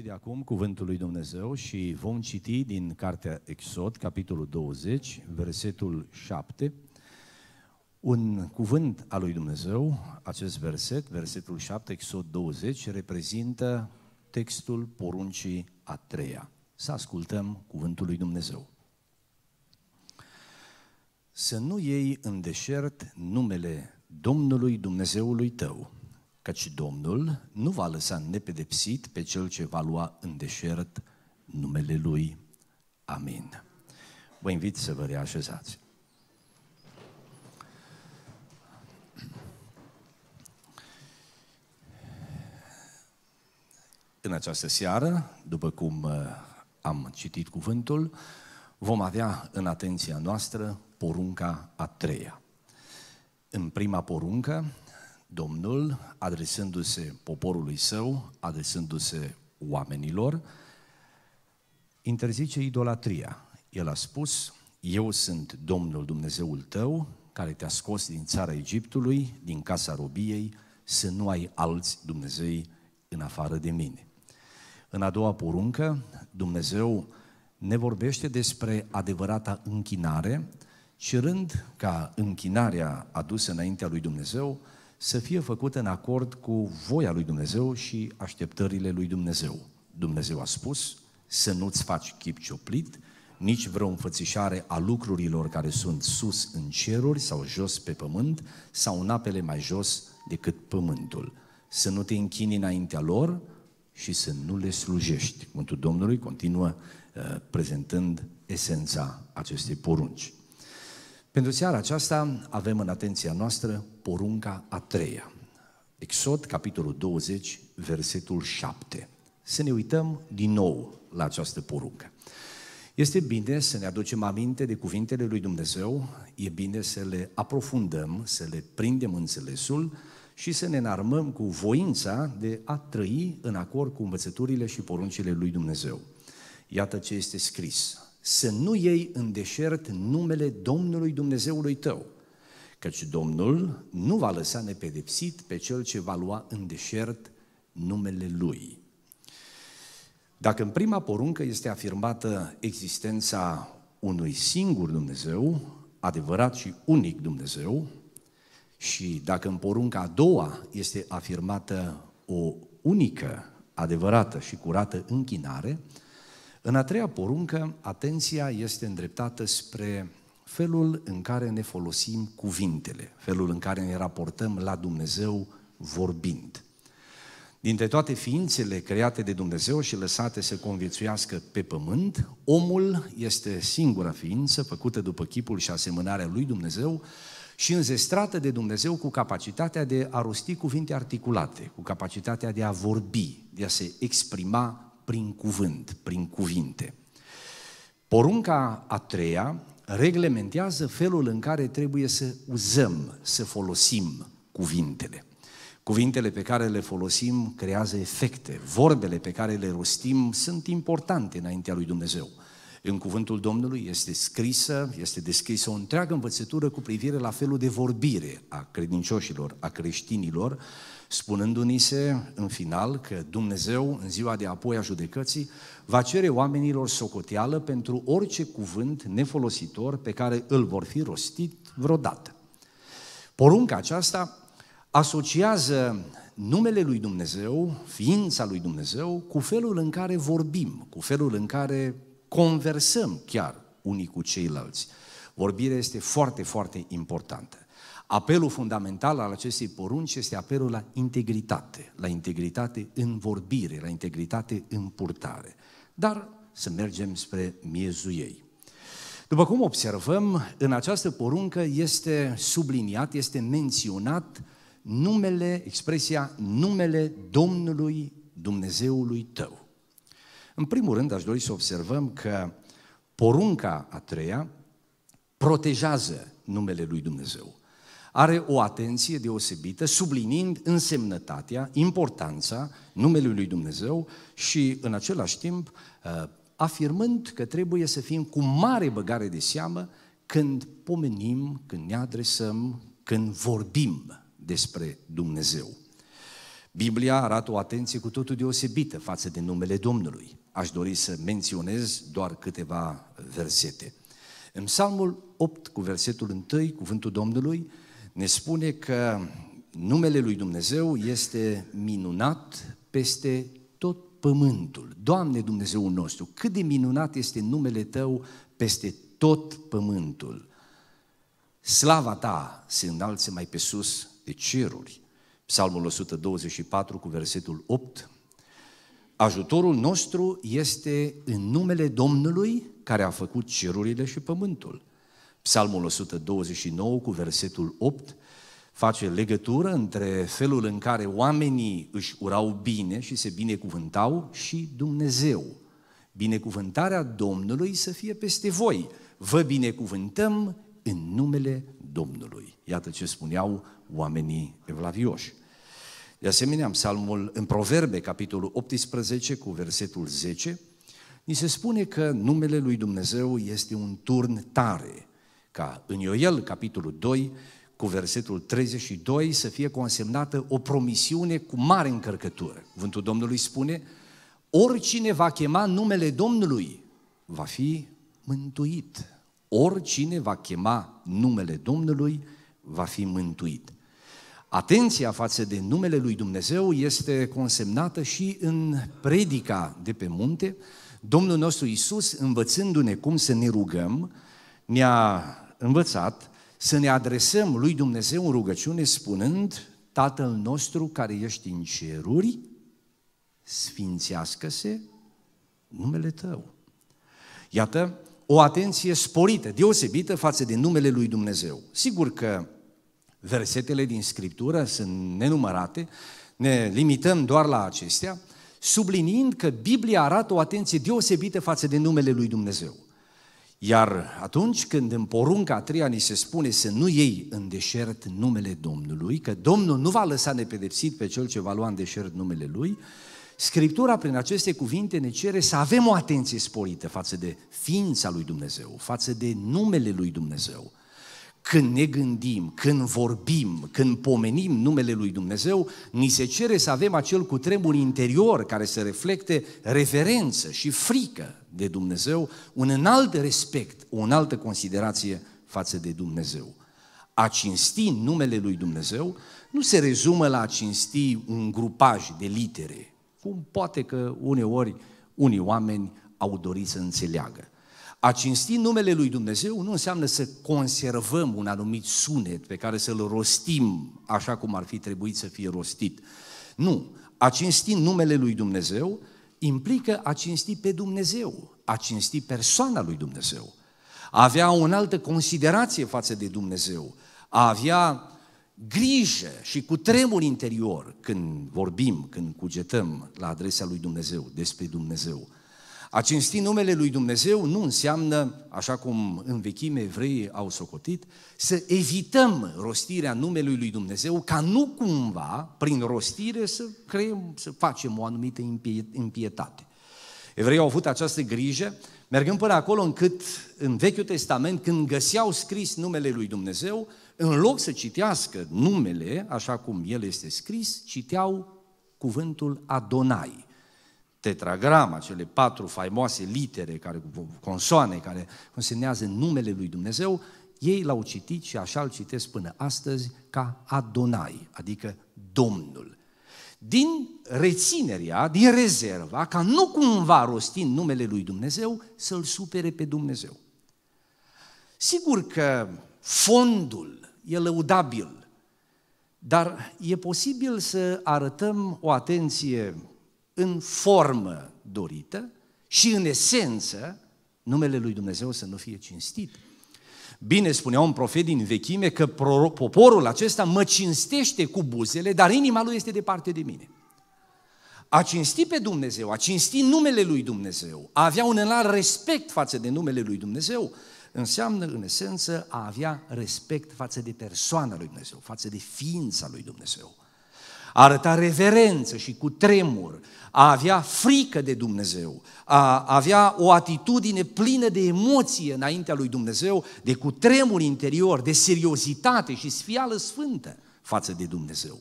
de acum cuvântul lui Dumnezeu și vom citi din cartea Exod, capitolul 20, versetul 7. Un cuvânt al lui Dumnezeu, acest verset, versetul 7, Exod 20, reprezintă textul poruncii a treia. Să ascultăm cuvântul lui Dumnezeu. Să nu iei în deșert numele Domnului Dumnezeului tău, căci Domnul nu va lăsa nepedepsit pe cel ce va lua în deșert numele Lui. Amin. Vă invit să vă reașezați. În această seară, după cum uh, am citit cuvântul, vom avea în atenția noastră porunca a treia. În prima poruncă Domnul, adresându-se poporului său, adresându-se oamenilor, interzice idolatria. El a spus, eu sunt Domnul Dumnezeul tău, care te-a scos din țara Egiptului, din casa robiei, să nu ai alți Dumnezei în afară de mine. În a doua poruncă, Dumnezeu ne vorbește despre adevărata închinare, cerând ca închinarea adusă înaintea lui Dumnezeu să fie făcute în acord cu voia lui Dumnezeu și așteptările lui Dumnezeu. Dumnezeu a spus să nu-ți faci chip cioplit, nici vreo înfățișare a lucrurilor care sunt sus în ceruri sau jos pe pământ sau în apele mai jos decât pământul. Să nu te închini înaintea lor și să nu le slujești. Cuvântul Domnului continuă uh, prezentând esența acestei porunci. Pentru seara aceasta avem în atenția noastră porunca a treia. Exod, capitolul 20, versetul 7. Să ne uităm din nou la această poruncă. Este bine să ne aducem aminte de cuvintele lui Dumnezeu, e bine să le aprofundăm, să le prindem înțelesul și să ne înarmăm cu voința de a trăi în acord cu învățăturile și poruncile lui Dumnezeu. Iată ce este scris să nu iei în deșert numele Domnului Dumnezeului tău, căci Domnul nu va lăsa nepedepsit pe cel ce va lua în deșert numele Lui. Dacă în prima poruncă este afirmată existența unui singur Dumnezeu, adevărat și unic Dumnezeu, și dacă în porunca a doua este afirmată o unică, adevărată și curată închinare, în a treia poruncă, atenția este îndreptată spre felul în care ne folosim cuvintele, felul în care ne raportăm la Dumnezeu vorbind. Dintre toate ființele create de Dumnezeu și lăsate să conviețuiască pe pământ, omul este singura ființă făcută după chipul și asemănarea lui Dumnezeu și înzestrată de Dumnezeu cu capacitatea de a rosti cuvinte articulate, cu capacitatea de a vorbi, de a se exprima prin cuvânt, prin cuvinte. Porunca a treia reglementează felul în care trebuie să uzăm, să folosim cuvintele. Cuvintele pe care le folosim creează efecte. Vorbele pe care le rostim sunt importante înaintea lui Dumnezeu. În cuvântul Domnului este scrisă, este descrisă o întreagă învățătură cu privire la felul de vorbire a credincioșilor, a creștinilor, spunându-ni se în final că Dumnezeu, în ziua de apoi a judecății, va cere oamenilor socoteală pentru orice cuvânt nefolositor pe care îl vor fi rostit vreodată. Porunca aceasta asociază numele lui Dumnezeu, ființa lui Dumnezeu, cu felul în care vorbim, cu felul în care conversăm chiar unii cu ceilalți. Vorbirea este foarte, foarte importantă. Apelul fundamental al acestei porunci este apelul la integritate, la integritate în vorbire, la integritate în purtare. Dar să mergem spre miezul ei. După cum observăm, în această poruncă este subliniat, este menționat numele, expresia numele Domnului Dumnezeului tău. În primul rând, aș dori să observăm că porunca a treia protejează numele lui Dumnezeu are o atenție deosebită, sublinind însemnătatea, importanța numelui lui Dumnezeu și, în același timp, uh, afirmând că trebuie să fim cu mare băgare de seamă când pomenim, când ne adresăm, când vorbim despre Dumnezeu. Biblia arată o atenție cu totul deosebită față de numele Domnului. Aș dori să menționez doar câteva versete. În Psalmul 8, cu versetul 1, cuvântul Domnului ne spune că numele lui Dumnezeu este minunat peste tot pământul. Doamne Dumnezeu nostru, cât de minunat este numele Tău peste tot pământul. Slava Ta se înalță mai pe sus de ceruri. Psalmul 124 cu versetul 8. Ajutorul nostru este în numele Domnului care a făcut cerurile și pământul. Psalmul 129 cu versetul 8 face legătură între felul în care oamenii își urau bine și se binecuvântau și Dumnezeu. Binecuvântarea Domnului să fie peste voi. Vă binecuvântăm în numele Domnului. Iată ce spuneau oamenii evlavioși. De asemenea, în, psalmul, în Proverbe, capitolul 18, cu versetul 10, ni se spune că numele lui Dumnezeu este un turn tare, ca în Ioel, capitolul 2, cu versetul 32, să fie consemnată o promisiune cu mare încărcătură. Vântul Domnului spune, oricine va chema numele Domnului va fi mântuit. Oricine va chema numele Domnului va fi mântuit. Atenția față de numele lui Dumnezeu este consemnată și în predica de pe munte, Domnul nostru Isus învățându-ne cum să ne rugăm, ne-a învățat să ne adresăm lui Dumnezeu în rugăciune spunând Tatăl nostru care ești în ceruri, sfințească-se numele Tău. Iată, o atenție sporită, deosebită față de numele lui Dumnezeu. Sigur că versetele din Scriptură sunt nenumărate, ne limităm doar la acestea, subliniind că Biblia arată o atenție deosebită față de numele lui Dumnezeu. Iar atunci când în porunca a treia ni se spune să nu iei în deșert numele Domnului, că Domnul nu va lăsa nepedepsit pe cel ce va lua în deșert numele Lui, Scriptura prin aceste cuvinte ne cere să avem o atenție sporită față de ființa lui Dumnezeu, față de numele lui Dumnezeu. Când ne gândim, când vorbim, când pomenim numele lui Dumnezeu, ni se cere să avem acel cutremur interior care să reflecte reverență și frică de Dumnezeu, un înalt respect, o înaltă considerație față de Dumnezeu. A cinsti numele lui Dumnezeu nu se rezumă la a cinsti un grupaj de litere, cum poate că uneori unii oameni au dorit să înțeleagă. A cinsti numele lui Dumnezeu nu înseamnă să conservăm un anumit sunet pe care să-l rostim așa cum ar fi trebuit să fie rostit. Nu. A cinsti numele lui Dumnezeu implică a cinsti pe Dumnezeu, a cinsti persoana lui Dumnezeu, a avea o altă considerație față de Dumnezeu, a avea grijă și cu tremur interior când vorbim, când cugetăm la adresa lui Dumnezeu, despre Dumnezeu. A cinsti numele lui Dumnezeu nu înseamnă, așa cum în vechime evreii au socotit, să evităm rostirea numelui lui Dumnezeu ca nu cumva, prin rostire, să creăm, să facem o anumită impietate. Evreii au avut această grijă, mergând până acolo încât în Vechiul Testament, când găseau scris numele lui Dumnezeu, în loc să citească numele, așa cum el este scris, citeau cuvântul Adonai tetragrama, cele patru faimoase litere, care, consoane care consemnează numele lui Dumnezeu, ei l-au citit și așa îl citesc până astăzi ca Adonai, adică Domnul. Din reținerea, din rezerva, ca nu cumva rostind numele lui Dumnezeu, să-L supere pe Dumnezeu. Sigur că fondul e lăudabil, dar e posibil să arătăm o atenție în formă dorită și în esență numele lui Dumnezeu să nu fie cinstit. Bine spunea un profet din vechime că poporul acesta mă cinstește cu buzele, dar inima lui este departe de mine. A cinsti pe Dumnezeu, a cinsti numele lui Dumnezeu, a avea un înalt respect față de numele lui Dumnezeu, înseamnă, în esență, a avea respect față de persoana lui Dumnezeu, față de ființa lui Dumnezeu. A arăta reverență și cu tremur, a avea frică de Dumnezeu, a avea o atitudine plină de emoție înaintea lui Dumnezeu, de cutremur interior, de seriozitate și sfială sfântă față de Dumnezeu.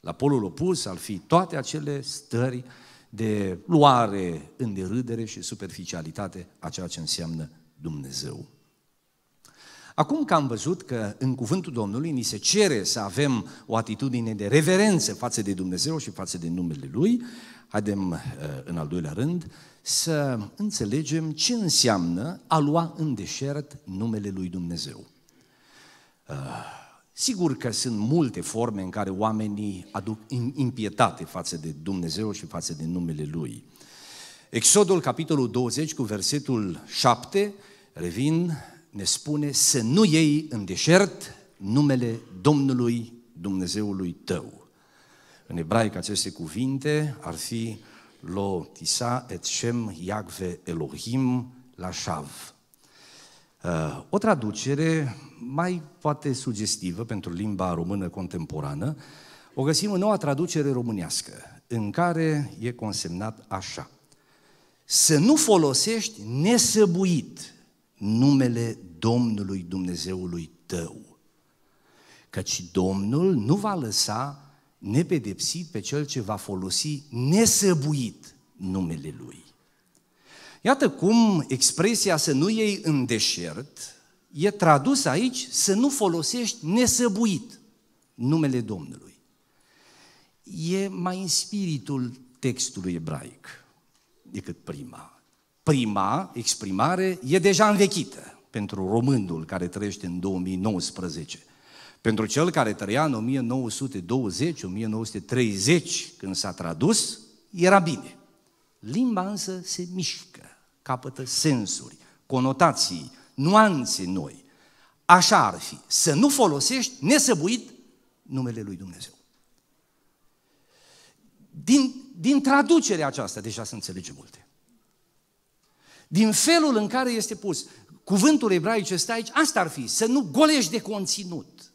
La polul opus ar fi toate acele stări de luare în derâdere și superficialitate a ceea ce înseamnă Dumnezeu. Acum că am văzut că în cuvântul Domnului ni se cere să avem o atitudine de reverență față de Dumnezeu și față de numele Lui, haidem uh, în al doilea rând să înțelegem ce înseamnă a lua în deșert numele Lui Dumnezeu. Uh, sigur că sunt multe forme în care oamenii aduc impietate față de Dumnezeu și față de numele Lui. Exodul, capitolul 20, cu versetul 7, revin ne spune să nu iei în deșert numele Domnului Dumnezeului tău. În ebraic aceste cuvinte ar fi Lo Tisa et Shem Yagve Elohim shav. Uh, o traducere mai poate sugestivă pentru limba română contemporană o găsim în noua traducere românească, în care e consemnat așa. Să nu folosești nesăbuit numele Domnului Dumnezeului tău. Căci Domnul nu va lăsa nepedepsit pe cel ce va folosi nesăbuit numele Lui. Iată cum expresia să nu iei în deșert e tradus aici să nu folosești nesăbuit numele Domnului. E mai în spiritul textului ebraic decât prima prima exprimare e deja învechită pentru românul care trăiește în 2019. Pentru cel care trăia în 1920-1930, când s-a tradus, era bine. Limba însă se mișcă, capătă sensuri, conotații, nuanțe noi. Așa ar fi, să nu folosești nesăbuit numele lui Dumnezeu. Din, din traducerea aceasta deja se înțelege multe. Din felul în care este pus cuvântul ebraic este aici, asta ar fi, să nu golești de conținut,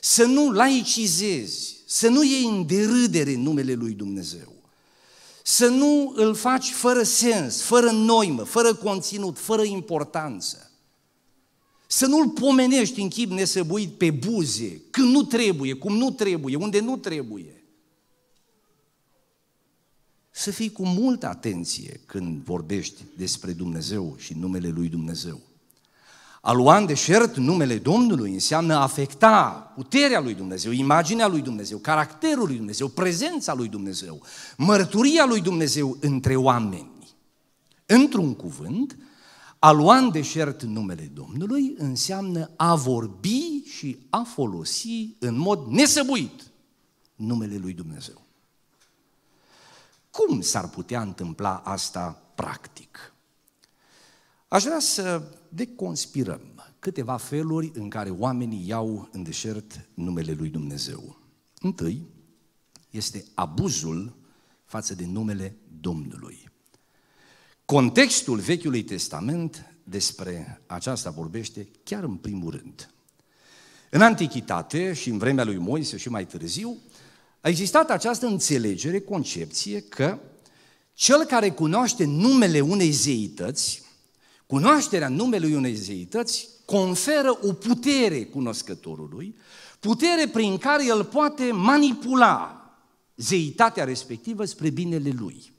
să nu laicizezi, să nu iei în derâdere numele lui Dumnezeu, să nu îl faci fără sens, fără noimă, fără conținut, fără importanță. Să nu-l pomenești în chip nesăbuit pe buze, când nu trebuie, cum nu trebuie, unde nu trebuie să fii cu multă atenție când vorbești despre Dumnezeu și numele lui Dumnezeu. A lua în deșert numele Domnului înseamnă afecta puterea lui Dumnezeu, imaginea lui Dumnezeu, caracterul lui Dumnezeu, prezența lui Dumnezeu, mărturia lui Dumnezeu între oameni. Într-un cuvânt, a lua în deșert numele Domnului înseamnă a vorbi și a folosi în mod nesăbuit numele lui Dumnezeu. Cum s-ar putea întâmpla asta practic? Aș vrea să deconspirăm câteva feluri în care oamenii iau în deșert numele lui Dumnezeu. Întâi este abuzul față de numele Domnului. Contextul Vechiului Testament despre aceasta vorbește chiar în primul rând. În Antichitate și în vremea lui Moise și mai târziu, a existat această înțelegere, concepție că cel care cunoaște numele unei zeități, cunoașterea numelui unei zeități conferă o putere cunoscătorului, putere prin care el poate manipula zeitatea respectivă spre binele lui.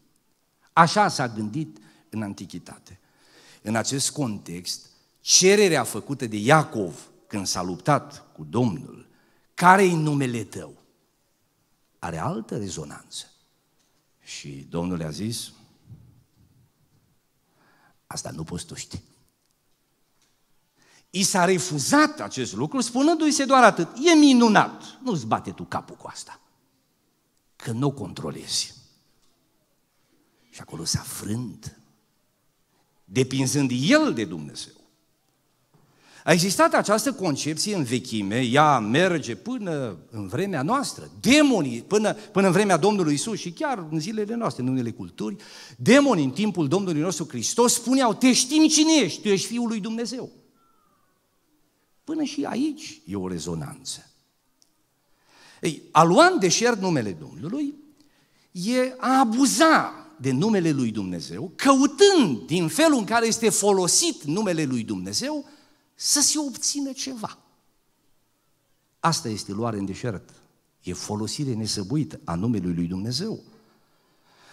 Așa s-a gândit în antichitate. În acest context, cererea făcută de Iacov când s-a luptat cu Domnul, care-i numele tău? are altă rezonanță. Și Domnul le-a zis, asta nu poți tu ști. I s-a refuzat acest lucru, spunându-i se doar atât, e minunat, nu-ți bate tu capul cu asta, că nu o controlezi. Și acolo s-a frânt, depinzând el de Dumnezeu. A existat această concepție în vechime, ea merge până în vremea noastră, demonii, până, până în vremea Domnului Isus și chiar în zilele noastre, în unele culturi, demonii în timpul Domnului nostru Hristos spuneau, te știm cine ești, tu ești Fiul lui Dumnezeu. Până și aici e o rezonanță. Ei, a lua în deșert numele Domnului e a abuza de numele lui Dumnezeu, căutând din felul în care este folosit numele lui Dumnezeu, să se obțină ceva. Asta este luare în deșert. E folosire nesăbuită a numelui lui Dumnezeu.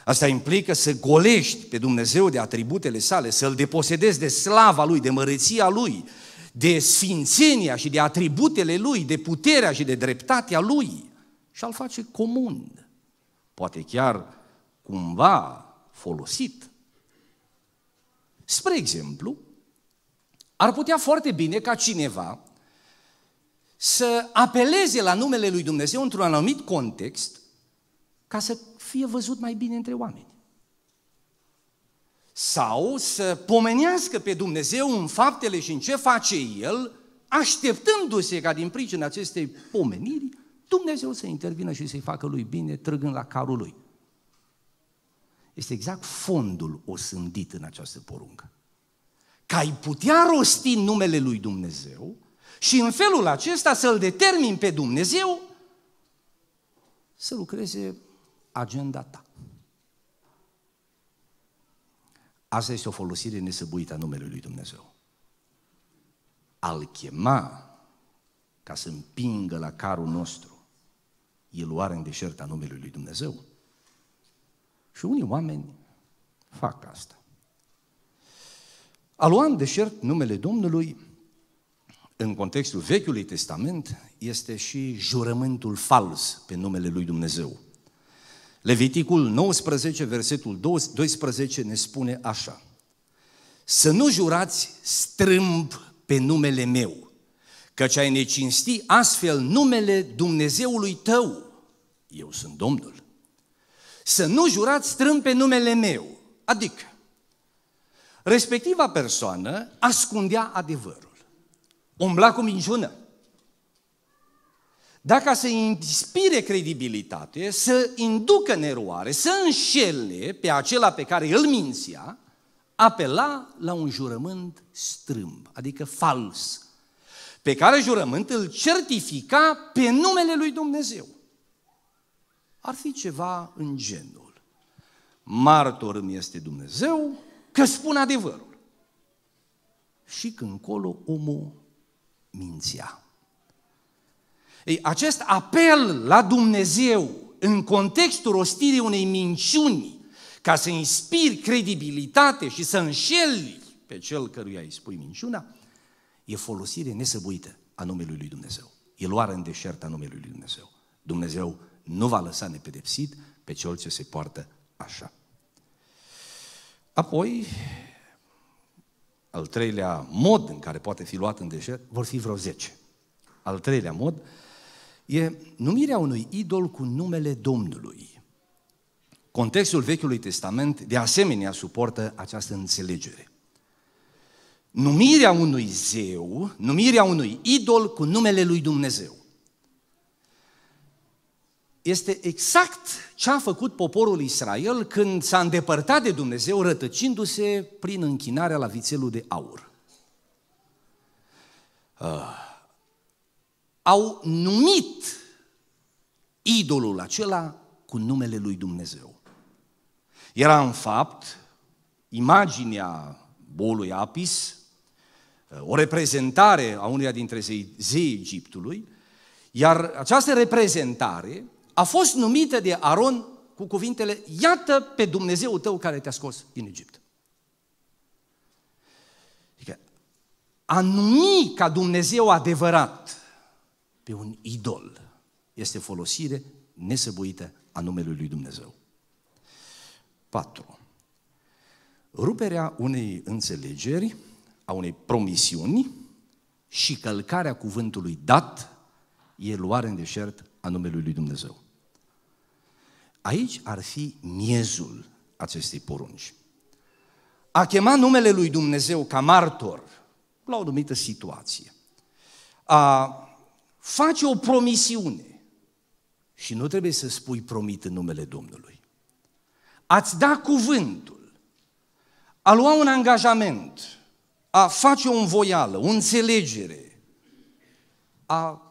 Asta implică să golești pe Dumnezeu de atributele sale, să-L deposedezi de slava Lui, de măreția Lui, de sfințenia și de atributele Lui, de puterea și de dreptatea Lui și al face comun. Poate chiar cumva folosit. Spre exemplu, ar putea foarte bine ca cineva să apeleze la numele lui Dumnezeu într-un anumit context ca să fie văzut mai bine între oameni. Sau să pomenească pe Dumnezeu în faptele și în ce face El, așteptându-se ca din pricina acestei pomeniri, Dumnezeu să intervină și să-i facă lui bine, trăgând la carul lui. Este exact fondul osândit în această poruncă că ai putea rosti numele lui Dumnezeu și în felul acesta să-L determin pe Dumnezeu să lucreze agenda ta. Asta este o folosire nesăbuită a numelui lui Dumnezeu. Al chema ca să împingă la carul nostru e luare în deșert a numelui lui Dumnezeu. Și unii oameni fac asta. A lua în deșert numele Domnului, în contextul Vechiului Testament, este și jurământul fals pe numele lui Dumnezeu. Leviticul 19, versetul 12 ne spune așa. Să nu jurați strâmb pe numele meu, căci ai necinsti astfel numele Dumnezeului tău. Eu sunt Domnul. Să nu jurați strâmb pe numele meu, adică Respectiva persoană ascundea adevărul. Umbla cu minciună. Dacă să inspire credibilitate, să inducă neroare, să înșele pe acela pe care îl mințea, apela la un jurământ strâmb, adică fals, pe care jurământ îl certifica pe numele lui Dumnezeu. Ar fi ceva în genul. Martor îmi este Dumnezeu că spun adevărul. Și când încolo omul mințea. Ei, acest apel la Dumnezeu în contextul rostirii unei minciuni, ca să inspiri credibilitate și să înșeli pe cel căruia îi spui minciuna, e folosire nesăbuită a numelui lui Dumnezeu. E luare în deșert a numelui lui Dumnezeu. Dumnezeu nu va lăsa nepedepsit pe cel ce se poartă așa. Apoi, al treilea mod în care poate fi luat în deșert, vor fi vreo zece. Al treilea mod e numirea unui idol cu numele Domnului. Contextul Vechiului Testament de asemenea suportă această înțelegere. Numirea unui zeu, numirea unui idol cu numele lui Dumnezeu este exact ce a făcut poporul Israel când s-a îndepărtat de Dumnezeu rătăcindu-se prin închinarea la vițelul de aur. Uh, au numit idolul acela cu numele lui Dumnezeu. Era în fapt imaginea bolului Apis, o reprezentare a uneia dintre zei, zei Egiptului, iar această reprezentare a fost numită de Aron cu cuvintele, iată pe Dumnezeu tău care te-a scos din Egipt. Adică a numi ca Dumnezeu adevărat pe un idol este folosire nesăbuită a numelui lui Dumnezeu. 4. Ruperea unei înțelegeri, a unei promisiuni și călcarea cuvântului dat e luare în deșert a numelui lui Dumnezeu. Aici ar fi miezul acestei porunci. A chema numele lui Dumnezeu ca martor la o numită situație. A face o promisiune și nu trebuie să spui promit în numele Domnului. Ați da cuvântul, a lua un angajament, a face o învoială, o înțelegere, a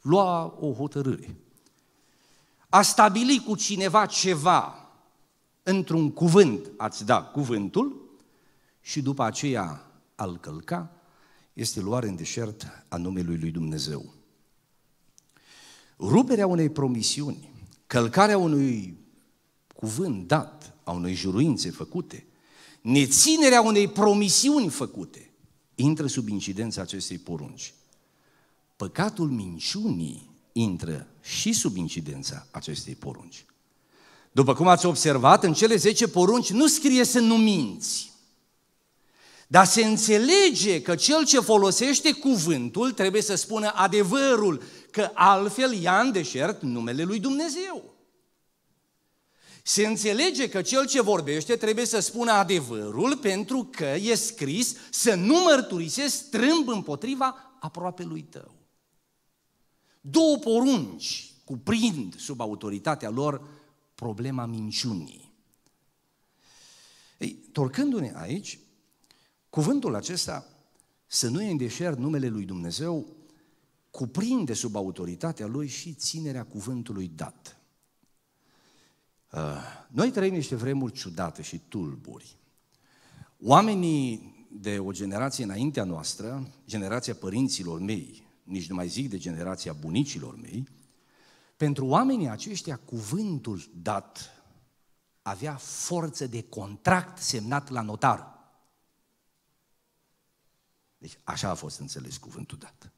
lua o hotărâre. A stabili cu cineva ceva într-un cuvânt, ați da cuvântul și după aceea al călca, este luare în deșert a numelui lui Dumnezeu. Ruperea unei promisiuni, călcarea unui cuvânt dat, a unei juruințe făcute, neținerea unei promisiuni făcute, intră sub incidența acestei porunci. Păcatul minciunii intră și sub incidența acestei porunci. După cum ați observat, în cele 10 porunci nu scrie să nu minți, dar se înțelege că cel ce folosește cuvântul trebuie să spună adevărul, că altfel ia în deșert numele lui Dumnezeu. Se înțelege că cel ce vorbește trebuie să spună adevărul pentru că e scris să nu mărturisesc strâmb împotriva lui tău. Două porunci cuprind sub autoritatea lor problema minciunii. Ei, torcându-ne aici, cuvântul acesta, să nu e în numele lui Dumnezeu, cuprinde sub autoritatea lui și ținerea cuvântului dat. Ah, noi trăim niște vremuri ciudate și tulburi. Oamenii de o generație înaintea noastră, generația părinților mei, nici nu mai zic de generația bunicilor mei, pentru oamenii aceștia cuvântul dat avea forță de contract semnat la notar. Deci așa a fost înțeles cuvântul dat.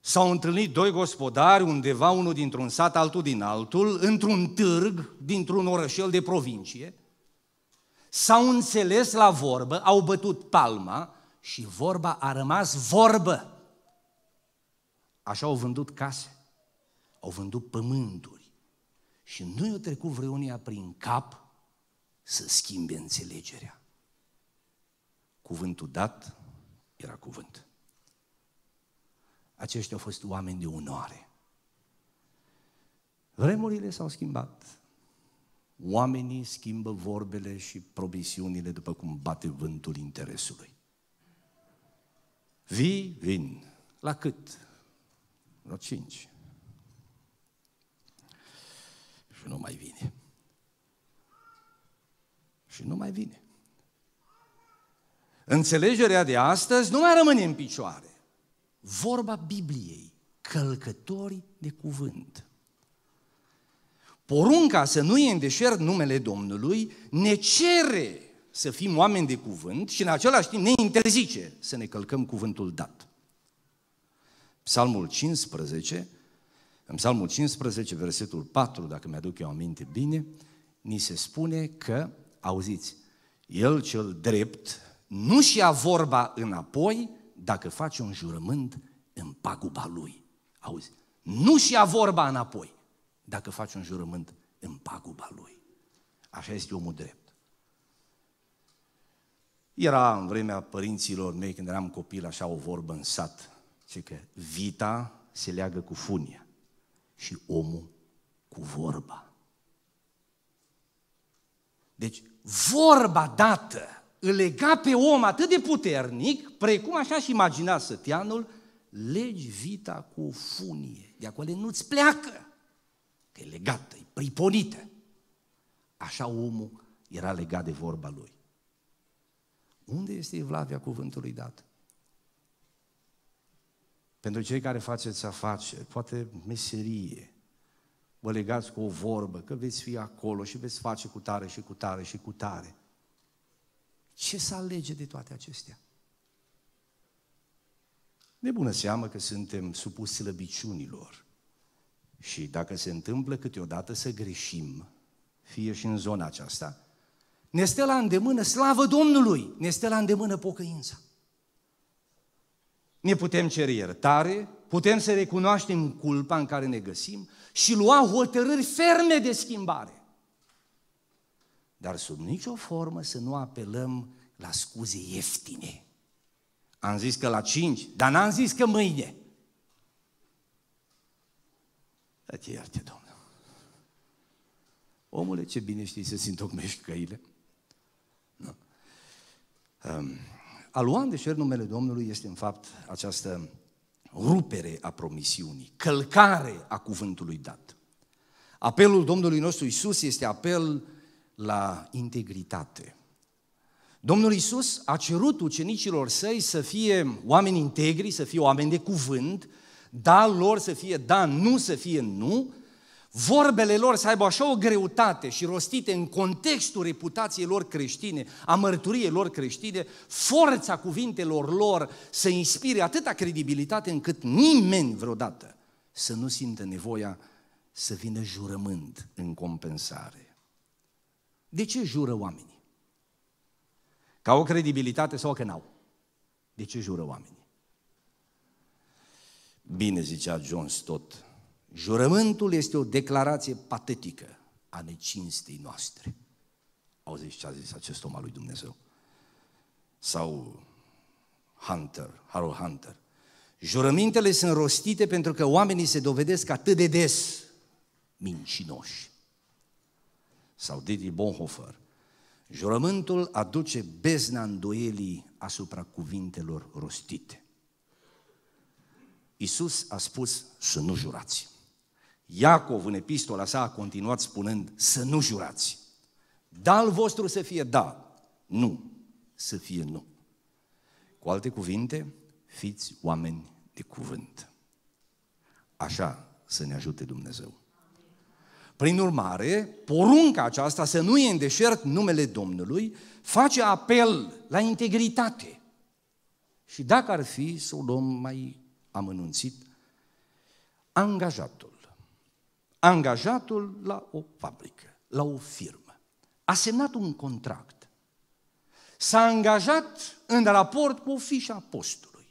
S-au întâlnit doi gospodari undeva, unul dintr-un sat, altul din altul, într-un târg, dintr-un orășel de provincie, s-au înțeles la vorbă, au bătut palma și vorba a rămas vorbă. Așa au vândut case, au vândut pământuri și nu i-a trecut vreunia prin cap să schimbe înțelegerea. Cuvântul dat era cuvânt. Aceștia au fost oameni de onoare. Vremurile s-au schimbat. Oamenii schimbă vorbele și promisiunile după cum bate vântul interesului. Vi vin. La cât? vreo cinci. Și nu mai vine. Și nu mai vine. Înțelegerea de astăzi nu mai rămâne în picioare. Vorba Bibliei, călcători de cuvânt. Porunca să nu iei în deșert numele Domnului ne cere să fim oameni de cuvânt și în același timp ne interzice să ne călcăm cuvântul dat. Psalmul 15, în Psalmul 15, versetul 4, dacă mi-aduc eu aminte bine, ni se spune că, auziți, el cel drept nu-și ia vorba înapoi dacă face un jurământ în paguba lui. Auzi, nu-și ia vorba înapoi dacă face un jurământ în paguba lui. Așa este omul drept. Era în vremea părinților mei, când eram copil, așa o vorbă în sat. Zice că vita se leagă cu funia și omul cu vorba. Deci vorba dată îl lega pe om atât de puternic, precum așa și imagina Sătianul, legi vita cu o funie. De acolo nu-ți pleacă, că e legată, e priponită. Așa omul era legat de vorba lui. Unde este Evlavia cuvântului dat? Pentru cei care faceți afaceri, poate meserie, vă legați cu o vorbă, că veți fi acolo și veți face cu tare și cu tare și cu tare. Ce să alege de toate acestea? De bună seamă că suntem supuși slăbiciunilor. Și dacă se întâmplă câteodată să greșim, fie și în zona aceasta, ne stă la îndemână slavă Domnului, ne stă la îndemână pocăința ne putem cere iertare, putem să recunoaștem culpa în care ne găsim și lua hotărâri ferme de schimbare. Dar sub nicio formă să nu apelăm la scuze ieftine. Am zis că la cinci, dar n-am zis că mâine. Dar te ierte, Domnul. Omule, ce bine știi să-ți întocmești căile. Nu. Um, a lua în deșert numele Domnului este în fapt această rupere a promisiunii, călcare a cuvântului dat. Apelul Domnului nostru Isus este apel la integritate. Domnul Isus a cerut ucenicilor săi să fie oameni integri, să fie oameni de cuvânt, da lor să fie da, nu să fie nu, vorbele lor să aibă așa o greutate și rostite în contextul reputației lor creștine, a mărturiei lor creștine, forța cuvintelor lor să inspire atâta credibilitate încât nimeni vreodată să nu simtă nevoia să vină jurământ în compensare. De ce jură oamenii? Ca o credibilitate sau că n-au? De ce jură oamenii? Bine zicea John Stott, Jurământul este o declarație patetică a necinstei noastre. Auziți ce a zis acest om al lui Dumnezeu? Sau Hunter, Harold Hunter. Jurămintele sunt rostite pentru că oamenii se dovedesc atât de des mincinoși. Sau Didi Bonhoeffer. Jurământul aduce bezna îndoielii asupra cuvintelor rostite. Isus a spus să nu jurați. Iacov, în epistola sa, a continuat spunând să nu jurați. Dal vostru să fie da, nu să fie nu. Cu alte cuvinte, fiți oameni de cuvânt. Așa să ne ajute Dumnezeu. Prin urmare, porunca aceasta să nu e în deșert numele Domnului face apel la integritate. Și dacă ar fi să o luăm mai amănunțit, angajatul angajatul la o fabrică, la o firmă. A semnat un contract. S-a angajat în raport cu fișa postului.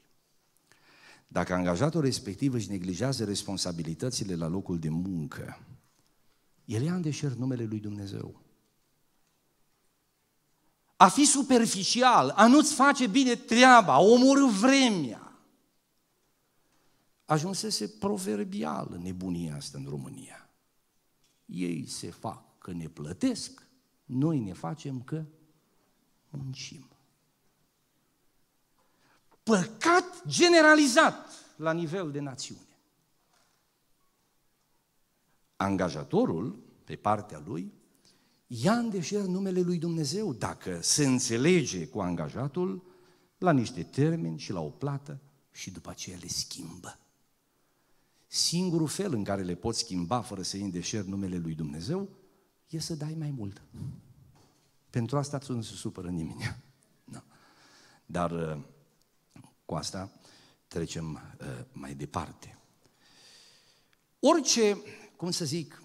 Dacă angajatul respectiv își neglijează responsabilitățile la locul de muncă, el ia în deșert numele lui Dumnezeu. A fi superficial, a nu-ți face bine treaba, omor vremea, ajunsese proverbială nebunia asta în România. Ei se fac că ne plătesc, noi ne facem că muncim. Păcat generalizat la nivel de națiune. Angajatorul, pe partea lui, ia în deșert numele lui Dumnezeu dacă se înțelege cu angajatul la niște termeni și la o plată și după aceea le schimbă. Singurul fel în care le poți schimba fără să iei în deșer numele lui Dumnezeu e să dai mai mult. Pentru asta tu nu se supără nimeni. No. Da. Dar uh, cu asta trecem uh, mai departe. Orice, cum să zic,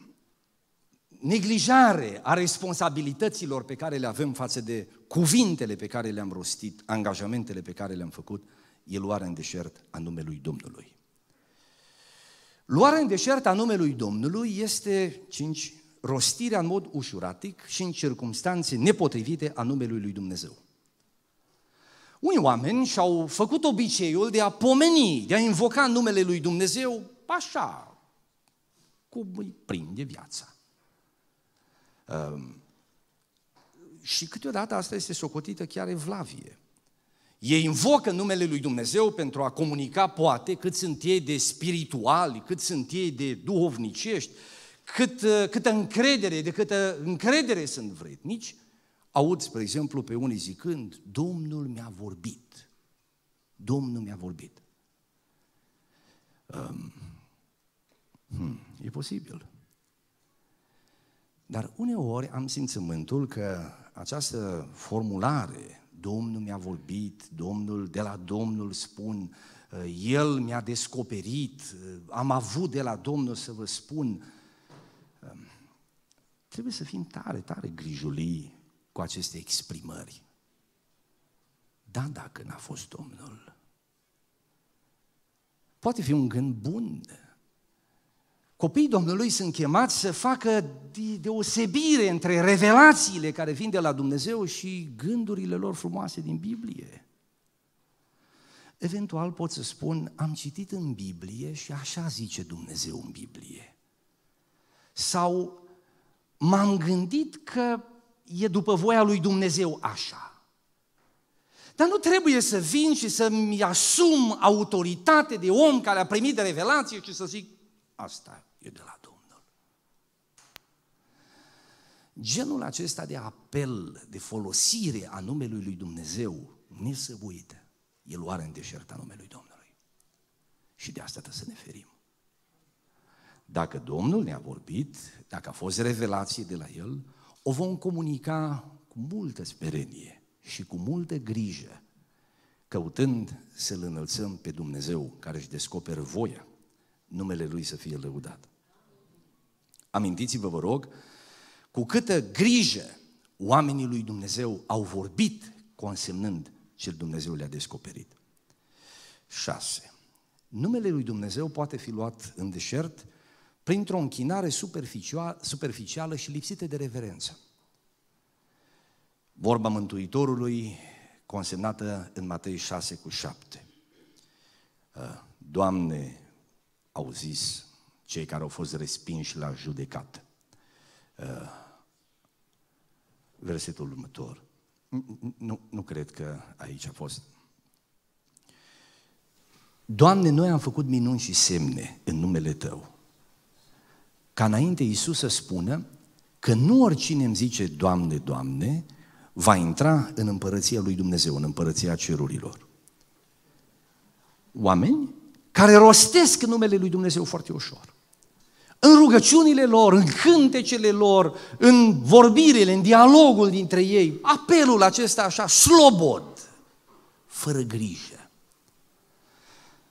neglijare a responsabilităților pe care le avem față de cuvintele pe care le-am rostit, angajamentele pe care le-am făcut, e luarea în deșert a numelui Domnului. Luarea în deșert a numelui Domnului este cinci, rostirea în mod ușuratic și în circunstanțe nepotrivite a numelui lui Dumnezeu. Unii oameni și-au făcut obiceiul de a pomeni, de a invoca numele lui Dumnezeu așa, cum îi prinde viața. Um, și câteodată asta este socotită chiar evlavie. Ei invocă numele lui Dumnezeu pentru a comunica, poate, cât sunt ei de spirituali, cât sunt ei de duhovnicești, cât, câtă încredere, de câtă încredere sunt vrednici. Auzi, spre exemplu, pe unii zicând, Domnul mi-a vorbit. Domnul mi-a vorbit. Um, hmm, e posibil. Dar uneori am simțământul că această formulare Domnul mi-a vorbit, Domnul, de la Domnul spun, uh, El mi-a descoperit, uh, am avut de la Domnul să vă spun. Um, trebuie să fim tare, tare grijulii cu aceste exprimări. Da, dacă n-a fost Domnul. Poate fi un gând bun, Copiii Domnului sunt chemați să facă deosebire între revelațiile care vin de la Dumnezeu și gândurile lor frumoase din Biblie. Eventual pot să spun, am citit în Biblie și așa zice Dumnezeu în Biblie. Sau m-am gândit că e după voia lui Dumnezeu așa. Dar nu trebuie să vin și să-mi asum autoritate de om care a primit de revelație și să zic asta e de la Domnul. Genul acesta de apel, de folosire a numelui lui Dumnezeu, nesăbuită, e luare în deșert a numelui Domnului. Și de asta trebuie să ne ferim. Dacă Domnul ne-a vorbit, dacă a fost revelație de la El, o vom comunica cu multă sperenie și cu multă grijă, căutând să-L înălțăm pe Dumnezeu care își descoperă voia numele Lui să fie lăudat. Amintiți-vă, vă rog, cu câtă grijă oamenii lui Dumnezeu au vorbit consemnând ce Dumnezeu le-a descoperit. 6. Numele lui Dumnezeu poate fi luat în deșert printr-o închinare superficială și lipsită de reverență. Vorba Mântuitorului consemnată în Matei 6 cu 7. Doamne, au zis cei care au fost respinși la judecat. Uh, versetul următor. Nu, nu cred că aici a fost. Doamne, noi am făcut minuni și semne în numele Tău. Ca înainte Iisus să spună că nu oricine îmi zice Doamne, Doamne, va intra în împărăția lui Dumnezeu, în împărăția cerurilor. Oameni care rostesc numele lui Dumnezeu foarte ușor. În rugăciunile lor, în cântecele lor, în vorbirile, în dialogul dintre ei, apelul acesta așa, slobod, fără grijă.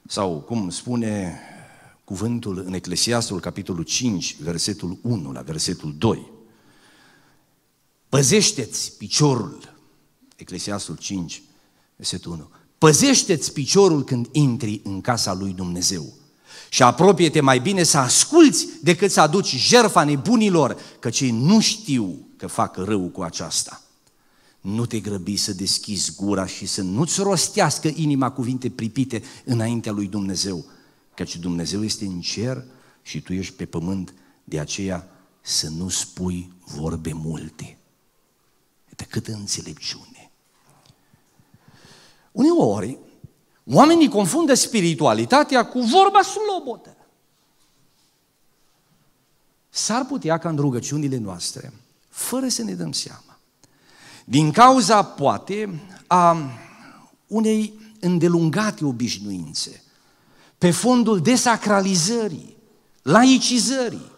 Sau cum spune cuvântul în Eclesiastul, capitolul 5, versetul 1 la versetul 2. Păzește-ți piciorul, Eclesiastul 5, versetul 1, Păzește-ți piciorul când intri în casa lui Dumnezeu și apropie-te mai bine să asculți decât să aduci jerfa nebunilor, că cei nu știu că fac rău cu aceasta. Nu te grăbi să deschizi gura și să nu-ți rostească inima cuvinte pripite înaintea lui Dumnezeu, căci Dumnezeu este în cer și tu ești pe pământ, de aceea să nu spui vorbe multe. De câtă înțelepciune! Uneori, oamenii confundă spiritualitatea cu vorba slobotă. S-ar putea ca în rugăciunile noastre, fără să ne dăm seama, din cauza, poate, a unei îndelungate obișnuințe, pe fondul desacralizării, laicizării,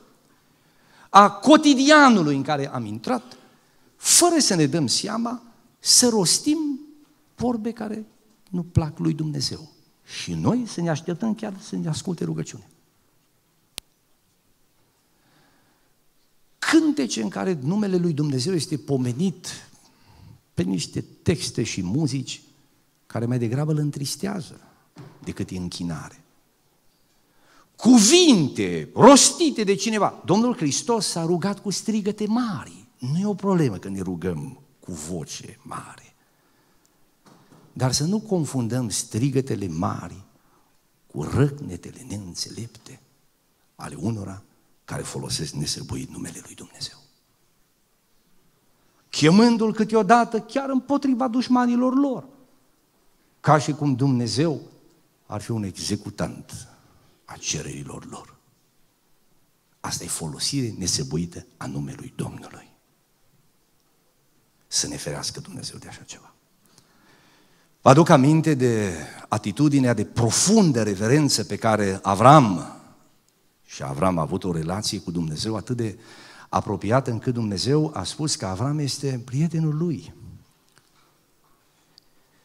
a cotidianului în care am intrat, fără să ne dăm seama, să rostim vorbe care nu plac lui Dumnezeu. Și noi să ne așteptăm chiar să ne asculte rugăciune. Cântece în care numele lui Dumnezeu este pomenit pe niște texte și muzici care mai degrabă îl întristează decât e închinare. Cuvinte rostite de cineva. Domnul Hristos s-a rugat cu strigăte mari. Nu e o problemă când ne rugăm cu voce mare. Dar să nu confundăm strigătele mari cu răcnetele neînțelepte ale unora care folosesc nesăbuit numele lui Dumnezeu. Chemându-L câteodată chiar împotriva dușmanilor lor, ca și cum Dumnezeu ar fi un executant a cererilor lor. Asta e folosire nesăbuită a numelui Domnului. Să ne ferească Dumnezeu de așa ceva. Vă aduc aminte de atitudinea de profundă reverență pe care Avram și Avram a avut o relație cu Dumnezeu atât de apropiată încât Dumnezeu a spus că Avram este prietenul lui.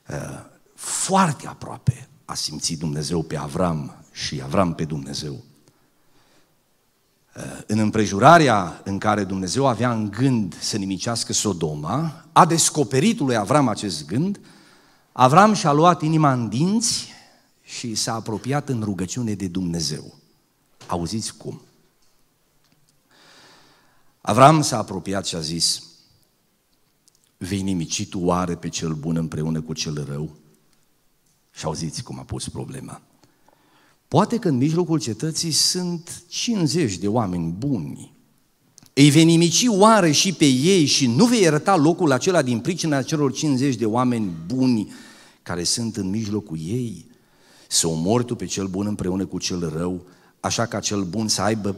Eh, foarte aproape a simțit Dumnezeu pe Avram și Avram pe Dumnezeu. Eh, în împrejurarea în care Dumnezeu avea în gând să nimicească Sodoma, a descoperit lui Avram acest gând – Avram și-a luat inima în dinți și s-a apropiat în rugăciune de Dumnezeu. Auziți cum? Avram s-a apropiat și a zis, vei nimici tu oare pe cel bun împreună cu cel rău? Și auziți cum a pus problema. Poate că în mijlocul cetății sunt 50 de oameni buni, îi vei nimici oare și pe ei și nu vei ierta locul acela din pricina celor 50 de oameni buni care sunt în mijlocul ei? Să omori tu pe cel bun împreună cu cel rău, așa ca cel bun să aibă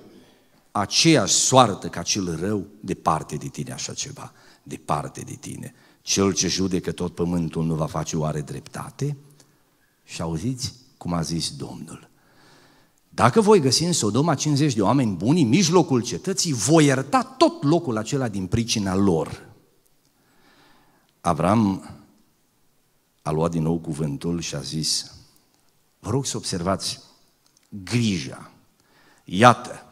aceeași soartă ca cel rău, departe de tine așa ceva, departe de tine. Cel ce judecă tot pământul nu va face oare dreptate? Și auziți cum a zis Domnul. Dacă voi găsi în Sodoma 50 de oameni buni în mijlocul cetății, voi ierta tot locul acela din pricina lor. Avram a luat din nou cuvântul și a zis, vă rog să observați grija. Iată,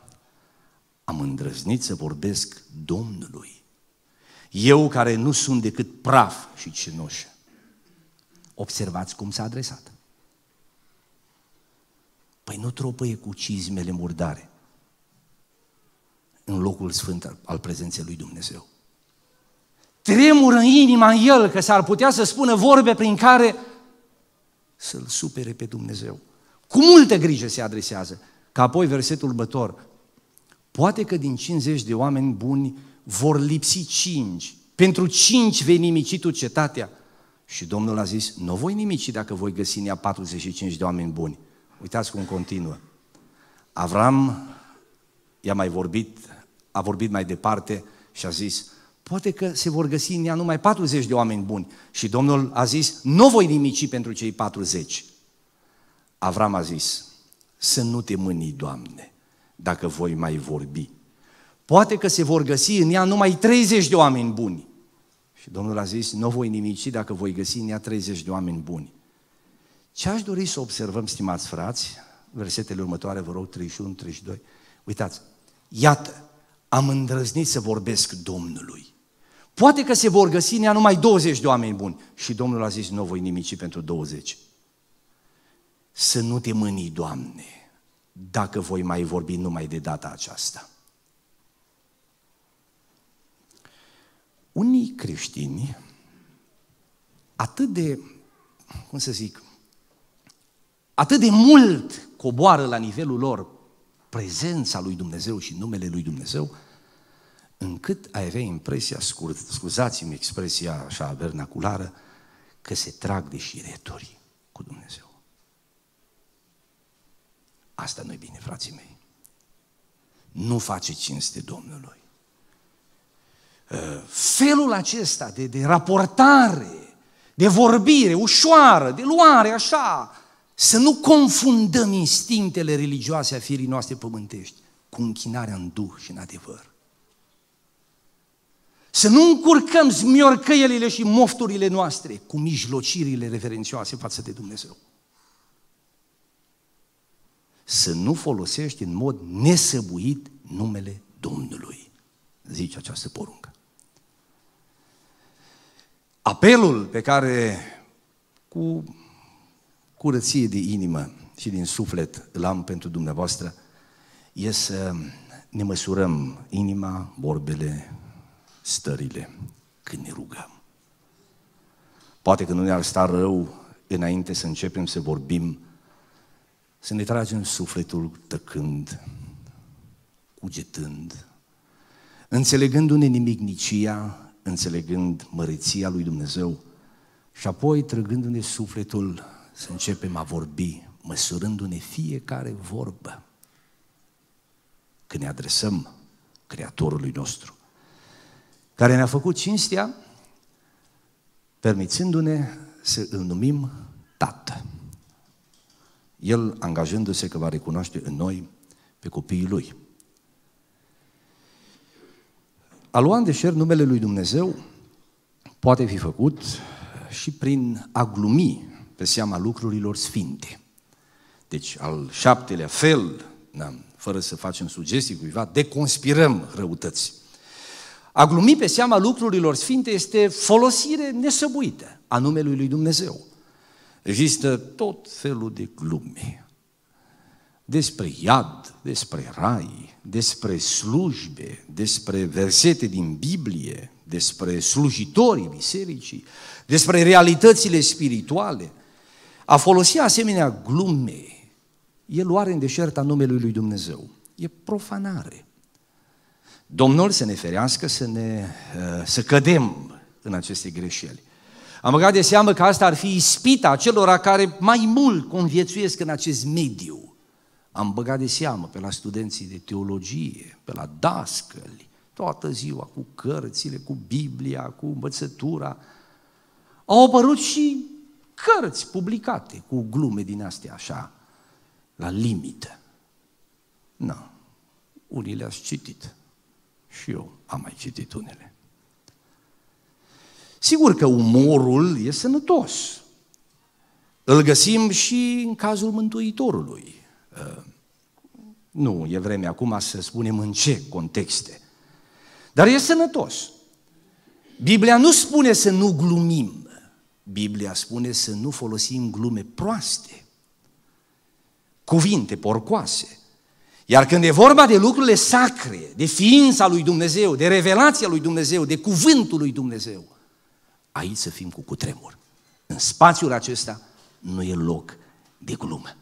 am îndrăznit să vorbesc Domnului. Eu care nu sunt decât praf și cenușă. Observați cum s-a adresat. Păi nu tropăie cu cizmele murdare în locul sfânt al prezenței lui Dumnezeu. Tremură în inima în el că s-ar putea să spună vorbe prin care să-L supere pe Dumnezeu. Cu multă grijă se adresează. Ca apoi versetul următor. Poate că din 50 de oameni buni vor lipsi 5. Pentru 5 vei nimici tu cetatea. Și Domnul a zis, nu voi nimici dacă voi găsi nea 45 de oameni buni. Uitați cum continuă. Avram i-a mai vorbit, a vorbit mai departe și a zis, poate că se vor găsi în ea numai 40 de oameni buni. Și Domnul a zis, nu voi nimici pentru cei 40. Avram a zis, să nu te mâni, Doamne, dacă voi mai vorbi. Poate că se vor găsi în ea numai 30 de oameni buni. Și Domnul a zis, nu voi nimici dacă voi găsi în ea 30 de oameni buni. Ce aș dori să observăm, stimați frați, versetele următoare, vă rog, 31, 32, uitați, iată, am îndrăznit să vorbesc Domnului. Poate că se vor găsi nea numai 20 de oameni buni. Și Domnul a zis, nu voi nimici pentru 20. Să nu te mânii, Doamne, dacă voi mai vorbi numai de data aceasta. Unii creștini, atât de, cum să zic, atât de mult coboară la nivelul lor prezența lui Dumnezeu și numele lui Dumnezeu, încât ai avea impresia, scurt, scuzați-mi expresia așa vernaculară, că se trag de șireturi cu Dumnezeu. Asta nu-i bine, frații mei. Nu face cinste Domnului. Ă, felul acesta de, de raportare, de vorbire ușoară, de luare așa, să nu confundăm instinctele religioase a firii noastre pământești cu închinarea în Duh și în adevăr. Să nu încurcăm zmiorcăielile și mofturile noastre cu mijlocirile reverențioase față de Dumnezeu. Să nu folosești în mod nesăbuit numele Domnului, zice această poruncă. Apelul pe care cu curăție de inimă și din suflet îl am pentru dumneavoastră, e să ne măsurăm inima, vorbele, stările când ne rugăm. Poate că nu ne-ar sta rău înainte să începem să vorbim, să ne tragem sufletul tăcând, cugetând, înțelegându-ne nimicnicia, înțelegând măreția lui Dumnezeu și apoi trăgându-ne sufletul să începem a vorbi, măsurându-ne fiecare vorbă când ne adresăm Creatorului nostru, care ne-a făcut cinstea, permițându-ne să îl numim Tată. El angajându-se că va recunoaște în noi pe copiii lui. A lua în numele lui Dumnezeu poate fi făcut și prin a glumi pe seama lucrurilor sfinte. Deci al șaptelea fel, na, da, fără să facem sugestii cuiva, deconspirăm răutăți. A glumi pe seama lucrurilor sfinte este folosire nesăbuită a numelui lui Dumnezeu. Există tot felul de glume despre iad, despre rai, despre slujbe, despre versete din Biblie, despre slujitorii bisericii, despre realitățile spirituale – a folosi asemenea glume e luare în deșert a numelui lui Dumnezeu. E profanare. Domnul să ne ferească să, ne, uh, să cădem în aceste greșeli. Am băgat de seamă că asta ar fi ispita celor care mai mult conviețuiesc în acest mediu. Am băgat de seamă pe la studenții de teologie, pe la dascăli, toată ziua cu cărțile, cu Biblia, cu învățătura. Au apărut și cărți publicate cu glume din astea așa, la limită. Nu. Unii le-ați citit. Și eu am mai citit unele. Sigur că umorul e sănătos. Îl găsim și în cazul Mântuitorului. Ă, nu, e vremea acum să spunem în ce contexte. Dar e sănătos. Biblia nu spune să nu glumim. Biblia spune să nu folosim glume proaste, cuvinte porcoase. Iar când e vorba de lucrurile sacre, de ființa lui Dumnezeu, de revelația lui Dumnezeu, de cuvântul lui Dumnezeu, aici să fim cu cutremur. În spațiul acesta nu e loc de glumă.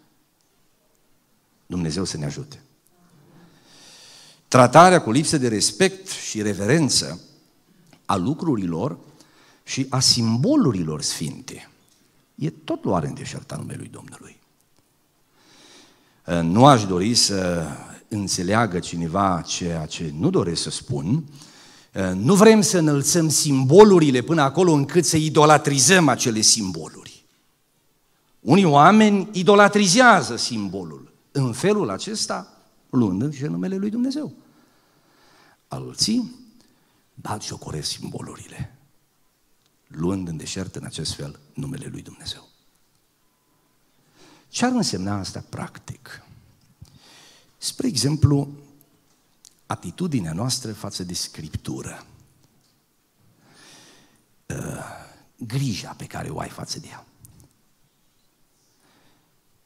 Dumnezeu să ne ajute. Tratarea cu lipsă de respect și reverență a lucrurilor și a simbolurilor sfinte. E tot luare în deșerta numele lui Domnului. Nu aș dori să înțeleagă cineva ceea ce nu doresc să spun. Nu vrem să înălțăm simbolurile până acolo încât să idolatrizăm acele simboluri. Unii oameni idolatrizează simbolul. În felul acesta, luând în numele lui Dumnezeu. Alții bat da, jocoresc simbolurile luând în deșert în acest fel numele lui Dumnezeu. Ce ar însemna asta practic? Spre exemplu, atitudinea noastră față de Scriptură. Ă, grija pe care o ai față de ea.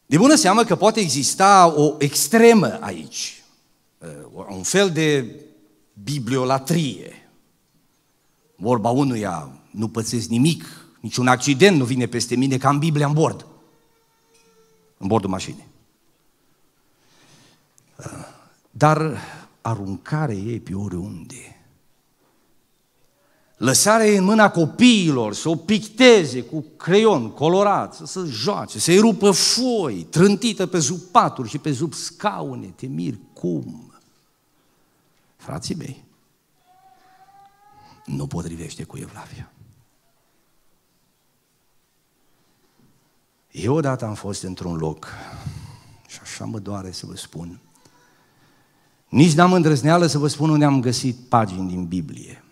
De bună seamă că poate exista o extremă aici, ă, un fel de bibliolatrie. Vorba unuia, nu pățesc nimic, niciun accident nu vine peste mine, că am Biblia în bord, în bordul mașinii. Dar aruncarea ei pe oriunde, lăsarea ei în mâna copiilor să o picteze cu creion colorat, să se joace, să-i rupă foi, trântită pe sub paturi și pe sub scaune, te mir cum? Frații mei, nu potrivește cu Evlavia. Eu odată am fost într-un loc și așa mă doare să vă spun. Nici n-am îndrăzneală să vă spun unde am găsit pagini din Biblie.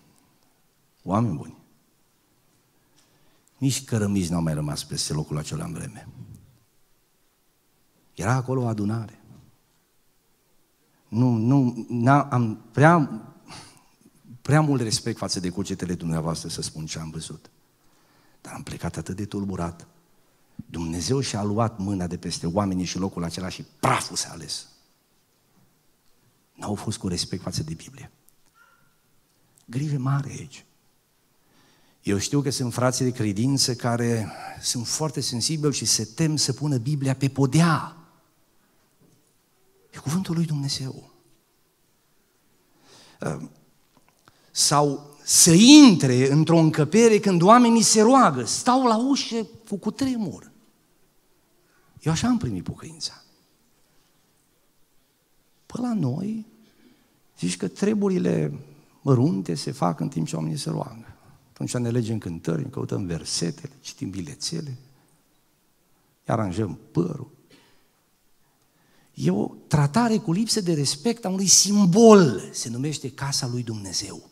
Oameni buni. Nici cărămizi n-au mai rămas peste locul acela în vreme. Era acolo o adunare. Nu, nu, am prea, prea mult respect față de cucetele dumneavoastră să spun ce am văzut. Dar am plecat atât de tulburat Dumnezeu și-a luat mâna de peste oamenii și locul acela și praful s-a ales. N-au fost cu respect față de Biblie. Grijă mare aici. Eu știu că sunt frații de credință care sunt foarte sensibili și se tem să pună Biblia pe podea. E cuvântul lui Dumnezeu. Sau să intre într-o încăpere când oamenii se roagă, stau la ușă cu cutremur. Eu așa am primit pocăința. Pă la noi, zici că treburile mărunte se fac în timp ce oamenii se roagă. Atunci ne legem cântări, ne căutăm versetele, citim bilețele, aranjăm părul. E o tratare cu lipsă de respect a unui simbol, se numește Casa lui Dumnezeu.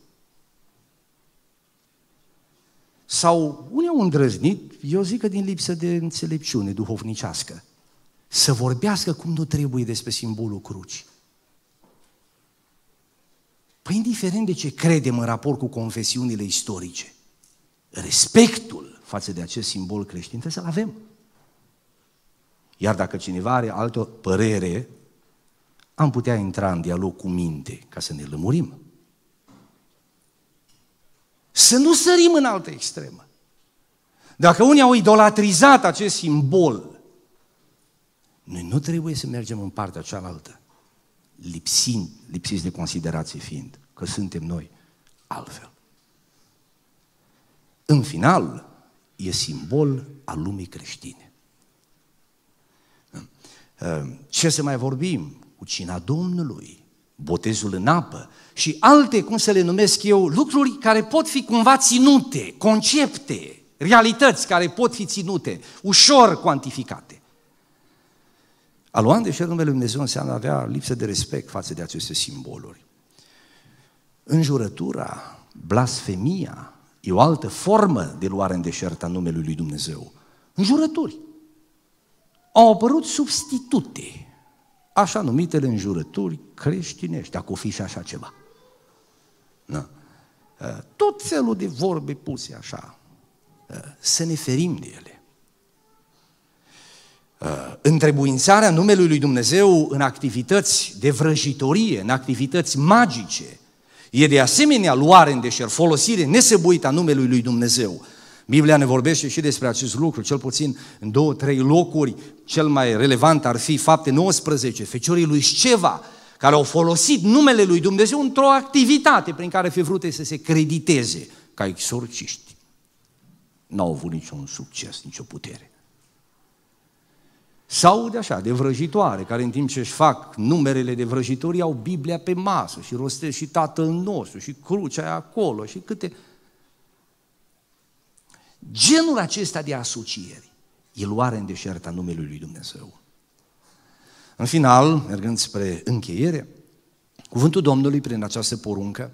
Sau unii au îndrăznit, eu zic că din lipsă de înțelepciune duhovnicească, să vorbească cum nu trebuie despre simbolul crucii. Păi indiferent de ce credem în raport cu confesiunile istorice, respectul față de acest simbol creștin trebuie să-l avem. Iar dacă cineva are altă părere, am putea intra în dialog cu minte ca să ne lămurim. Să nu sărim în altă extremă. Dacă unii au idolatrizat acest simbol, noi nu trebuie să mergem în partea cealaltă, lipsind, lipsiți de considerație fiind, că suntem noi altfel. În final, e simbol al lumii creștine. Ce să mai vorbim? Cu cina Domnului botezul în apă și alte, cum să le numesc eu, lucruri care pot fi cumva ținute, concepte, realități care pot fi ținute, ușor cuantificate. A lua în deșert numele Lui Dumnezeu înseamnă avea lipsă de respect față de aceste simboluri. Înjurătura, blasfemia, e o altă formă de luare în deșert a numelui Lui Dumnezeu. Înjurături. Au apărut substitute așa numitele înjurături creștinești, dacă o fi și așa ceva. Na. Eh, tot felul de vorbe puse așa, eh, să ne ferim de ele. Eh, întrebuințarea numelui lui Dumnezeu în activități de vrăjitorie, în activități magice, e de asemenea luare în deșert, folosire nesăbuită a numelui lui Dumnezeu Biblia ne vorbește și despre acest lucru, cel puțin în două, trei locuri. Cel mai relevant ar fi fapte 19, feciorii lui Sceva, care au folosit numele lui Dumnezeu într-o activitate prin care fi vrut să se crediteze ca exorciști. N-au avut niciun succes, nicio putere. Sau de așa, de vrăjitoare, care în timp ce își fac numerele de vrăjitori, au Biblia pe masă și rostesc și Tatăl nostru și crucea acolo și câte Genul acesta de asocieri e luare în deșert a numelui lui Dumnezeu. În final, mergând spre încheiere, cuvântul Domnului prin această poruncă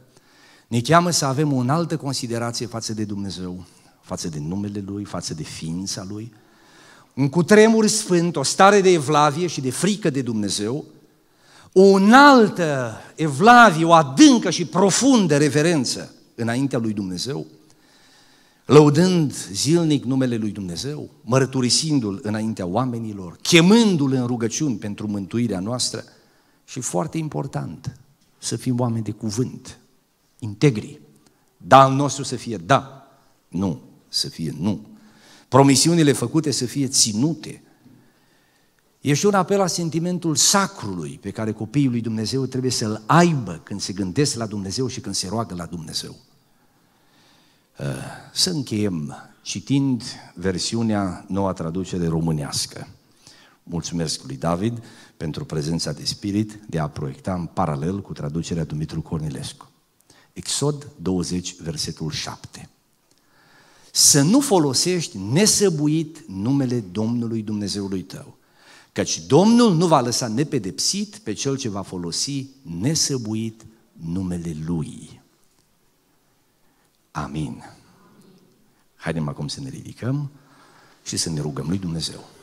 ne cheamă să avem o altă considerație față de Dumnezeu, față de numele Lui, față de ființa Lui, un cutremur sfânt, o stare de evlavie și de frică de Dumnezeu, o înaltă evlavie, o adâncă și profundă reverență înaintea lui Dumnezeu, lăudând zilnic numele lui Dumnezeu, mărturisindu-l înaintea oamenilor, chemându-l în rugăciuni pentru mântuirea noastră și foarte important, să fim oameni de cuvânt, integri. Da al nostru să fie da, nu să fie nu. Promisiunile făcute să fie ținute. E și un apel la sentimentul sacrului pe care copiii lui Dumnezeu trebuie să-l aibă când se gândesc la Dumnezeu și când se roagă la Dumnezeu. Uh, să încheiem citind versiunea noua traducere românească. Mulțumesc lui David pentru prezența de spirit de a proiecta în paralel cu traducerea Dumitru Cornilescu. Exod 20, versetul 7. Să nu folosești nesăbuit numele Domnului Dumnezeului tău, căci Domnul nu va lăsa nepedepsit pe cel ce va folosi nesăbuit numele Lui. Amin. Haidem acum să ne ridicăm și să ne rugăm lui Dumnezeu.